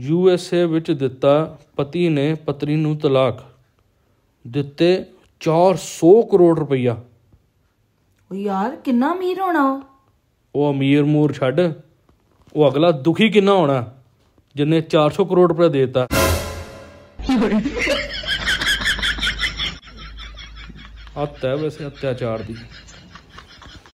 U S A ਵਿੱਚ ਦਿੱਤਾ ਪਤੀ ਨੇ ਪਤਨੀ ਨੂੰ ਤਲਾਕ ਦਿੱਤੇ 400 ਕਰੋੜ ਰੁਪਇਆ ਉਹ ਯਾਰ ਕਿੰਨਾ ਅਮੀਰ ਹੋਣਾ ਉਹ ਅਮੀਰ ਮੂਰ ਛੱਡ ਉਹ ਅਗਲਾ ਦੁਖੀ ਕਿੰਨਾ ਹੋਣਾ ਜਿੰਨੇ 400 ਕਰੋੜ ਰੁਪਏ ਦੇਤਾ ਹੱਤ ਹੈ ਵੈਸੇ ਅਤਿਆਚਾਰ ਦੀ